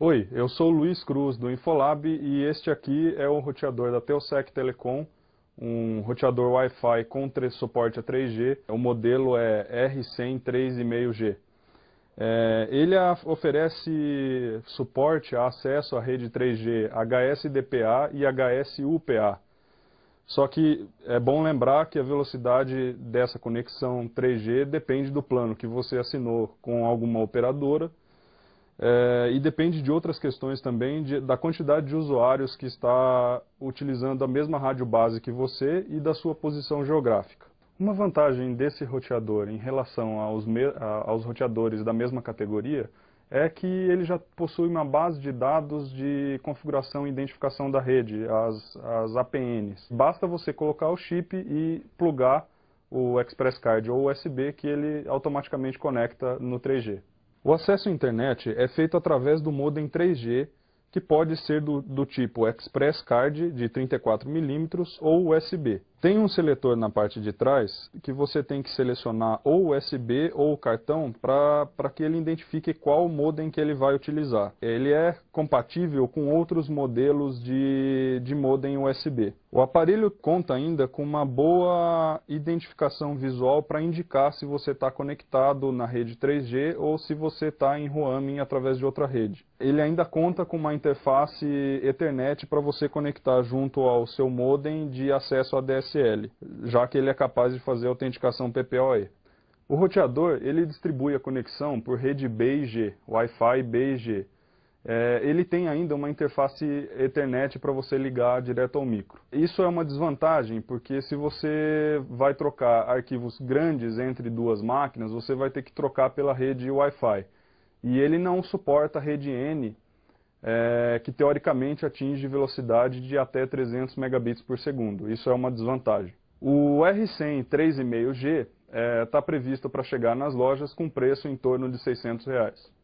Oi, eu sou Luiz Cruz do Infolab e este aqui é o roteador da Telsec Telecom, um roteador Wi-Fi com suporte a 3G. O modelo é R100 3,5G. É, ele oferece suporte a acesso à rede 3G HSDPA e HSUPA. Só que é bom lembrar que a velocidade dessa conexão 3G depende do plano que você assinou com alguma operadora é, e depende de outras questões também, de, da quantidade de usuários que está utilizando a mesma rádio base que você e da sua posição geográfica. Uma vantagem desse roteador em relação aos, me, aos roteadores da mesma categoria é que ele já possui uma base de dados de configuração e identificação da rede, as, as APNs. Basta você colocar o chip e plugar o Express Card ou USB que ele automaticamente conecta no 3G. O acesso à internet é feito através do modem 3G, que pode ser do, do tipo Express Card de 34mm ou USB. Tem um seletor na parte de trás que você tem que selecionar ou USB ou o cartão para que ele identifique qual modem que ele vai utilizar. Ele é compatível com outros modelos de, de modem USB. O aparelho conta ainda com uma boa identificação visual para indicar se você está conectado na rede 3G ou se você está em roaming através de outra rede. Ele ainda conta com uma interface Ethernet para você conectar junto ao seu modem de acesso a DSL SSL, já que ele é capaz de fazer autenticação PPoE. O roteador ele distribui a conexão por rede BG, Wi-Fi BG. É, ele tem ainda uma interface Ethernet para você ligar direto ao micro. Isso é uma desvantagem, porque se você vai trocar arquivos grandes entre duas máquinas, você vai ter que trocar pela rede Wi-Fi. E ele não suporta a rede N é, que teoricamente atinge velocidade de até 300 megabits por segundo. Isso é uma desvantagem. O R100 3,5G está é, tá previsto para chegar nas lojas com preço em torno de 600 reais.